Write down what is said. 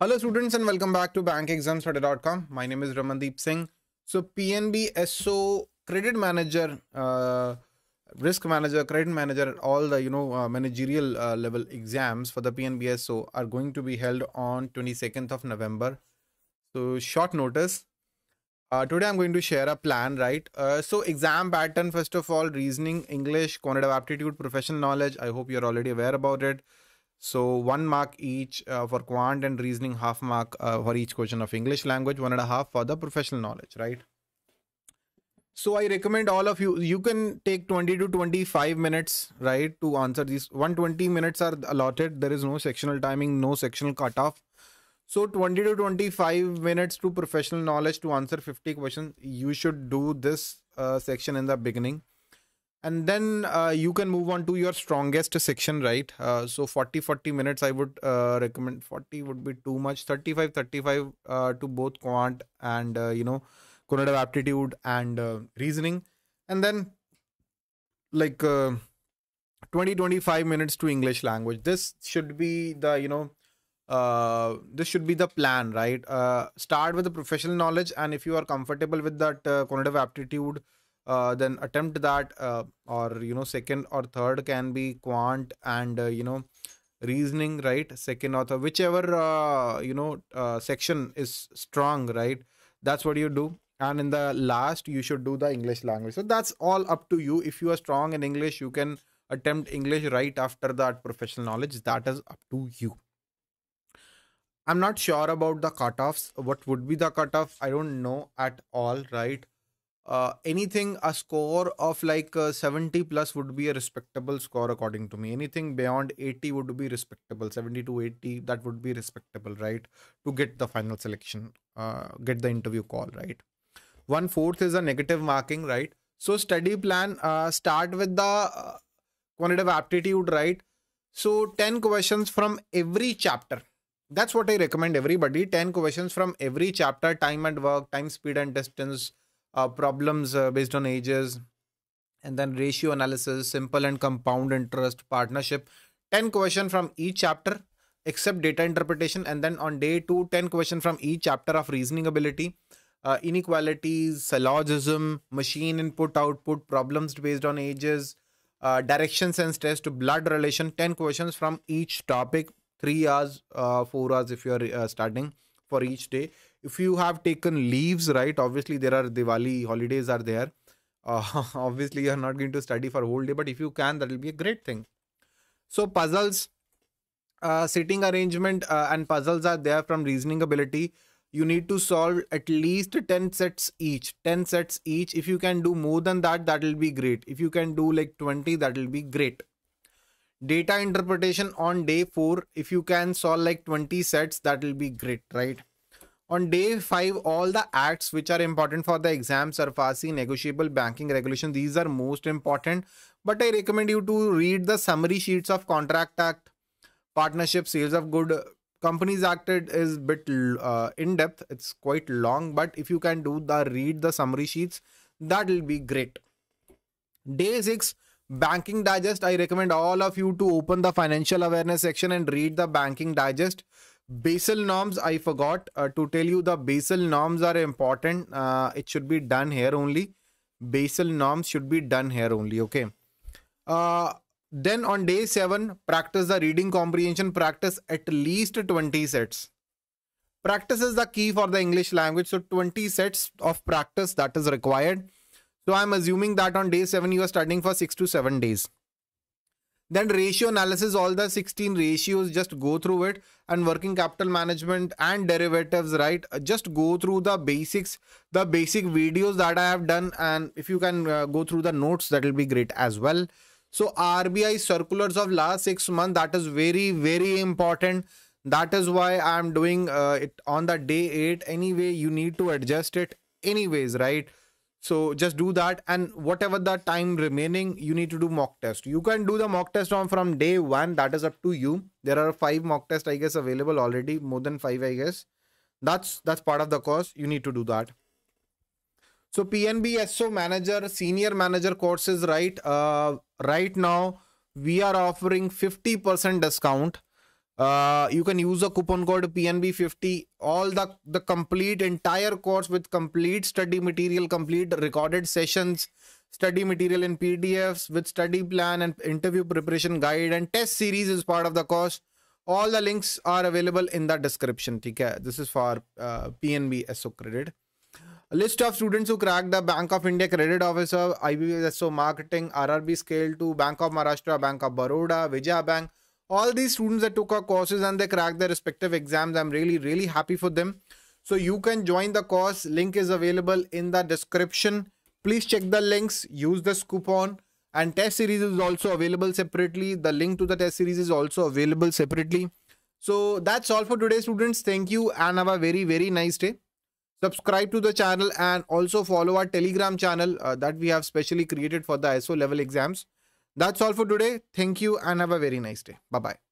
Hello students and welcome back to bankexamstudy.com. My name is Ramandeep Singh. So PNB SO credit manager, uh, risk manager, credit manager, all the you know uh, managerial uh, level exams for the PNB SO are going to be held on 22nd of November. So short notice. Uh, today I'm going to share a plan, right? Uh, so exam pattern, first of all, reasoning, English, quantitative aptitude, professional knowledge. I hope you're already aware about it. So one mark each uh, for quant and reasoning, half mark uh, for each question of English language, one and a half for the professional knowledge, right? So I recommend all of you, you can take 20 to 25 minutes, right, to answer these. 120 minutes are allotted. There is no sectional timing, no sectional cutoff. So 20 to 25 minutes to professional knowledge to answer 50 questions. You should do this uh, section in the beginning and then uh, you can move on to your strongest section right uh, so 40 40 minutes i would uh, recommend 40 would be too much 35 35 uh, to both quant and uh, you know cognitive aptitude and uh, reasoning and then like 20 25 minutes to english language this should be the you know uh, this should be the plan right uh, start with the professional knowledge and if you are comfortable with that uh, quantitative aptitude uh, then attempt that uh, or you know second or third can be quant and uh, you know reasoning right second or whichever uh, you know uh, section is strong right that's what you do and in the last you should do the english language so that's all up to you if you are strong in english you can attempt english right after that professional knowledge that is up to you i'm not sure about the cutoffs what would be the cutoff i don't know at all right uh, anything a score of like uh, 70 plus would be a respectable score according to me anything beyond 80 would be respectable 70 to 80 that would be respectable right to get the final selection uh, get the interview call right one fourth is a negative marking right so study plan uh, start with the uh, quantitative aptitude right so 10 questions from every chapter that's what i recommend everybody 10 questions from every chapter time and work time speed and distance uh, problems uh, based on ages, and then ratio analysis, simple and compound interest, partnership. 10 question from each chapter except data interpretation and then on day 2 10 question from each chapter of reasoning ability uh, inequalities syllogism machine input output problems based on ages uh, direction sense test blood relation 10 questions from each topic 3 hours uh, 4 hours if you are uh, starting for each day if you have taken leaves right obviously there are diwali holidays are there uh, obviously you are not going to study for a whole day but if you can that will be a great thing so puzzles uh, sitting arrangement uh, and puzzles are there from reasoning ability you need to solve at least 10 sets each 10 sets each if you can do more than that that will be great if you can do like 20 that will be great data interpretation on day 4 if you can solve like 20 sets that will be great right on day 5, all the acts which are important for the exam, SARFASI, negotiable banking regulation, these are most important. But I recommend you to read the summary sheets of Contract Act, Partnership, Sales of Good, Companies Act is bit uh, in-depth, it's quite long. But if you can do the read the summary sheets, that will be great. Day 6, Banking Digest. I recommend all of you to open the financial awareness section and read the Banking Digest basal norms i forgot uh, to tell you the basal norms are important uh, it should be done here only basal norms should be done here only okay uh, then on day 7 practice the reading comprehension practice at least 20 sets practice is the key for the english language so 20 sets of practice that is required so i'm assuming that on day 7 you are studying for 6 to 7 days then ratio analysis, all the 16 ratios, just go through it and working capital management and derivatives, right? Just go through the basics, the basic videos that I have done. And if you can uh, go through the notes, that will be great as well. So RBI circulars of last six months, that is very, very important. That is why I'm doing uh, it on the day eight. Anyway, you need to adjust it anyways, right? So just do that and whatever the time remaining, you need to do mock test. You can do the mock test on from day one. That is up to you. There are five mock tests, I guess, available already. More than five, I guess. That's that's part of the course. You need to do that. So PNB SO manager, senior manager courses, right? Uh, right now we are offering 50% discount uh, you can use a coupon code pnb50 all the the complete entire course with complete study material complete recorded sessions study material in pdfs with study plan and interview preparation guide and test series is part of the course all the links are available in the description okay? this is for uh, pnb so credit a list of students who cracked the Bank of India Credit Officer, IBS SO Marketing, RRB Scale to Bank of Maharashtra, Bank of Baroda, Vijaya Bank, all these students that took our courses and they cracked their respective exams i'm really really happy for them so you can join the course link is available in the description please check the links use this coupon and test series is also available separately the link to the test series is also available separately so that's all for today students thank you and have a very very nice day subscribe to the channel and also follow our telegram channel uh, that we have specially created for the iso level exams that's all for today. Thank you and have a very nice day. Bye bye.